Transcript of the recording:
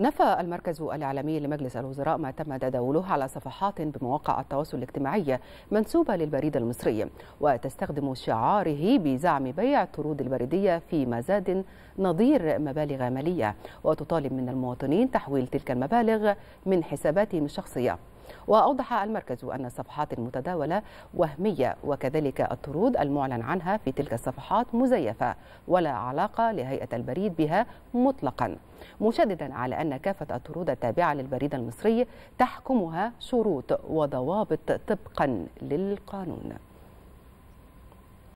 نفى المركز الإعلامي لمجلس الوزراء ما تم تداوله على صفحات بمواقع التواصل الاجتماعي منسوبة للبريد المصري وتستخدم شعاره بزعم بيع الطرود البريدية في مزاد نظير مبالغ مالية وتطالب من المواطنين تحويل تلك المبالغ من حساباتهم الشخصية وأوضح المركز أن الصفحات المتداولة وهمية وكذلك الطرود المعلن عنها في تلك الصفحات مزيفة ولا علاقة لهيئة البريد بها مطلقا مشددا على أن كافة الطرود التابعة للبريد المصري تحكمها شروط وضوابط طبقا للقانون